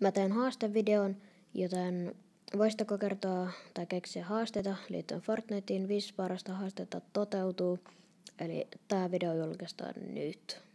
Mä teen haastevideon, joten voisitteko kertoa tai keksiä haasteita liittyen Fortniteen viisi parasta haastetta toteutuu. Eli tämä video julkaistaan nyt.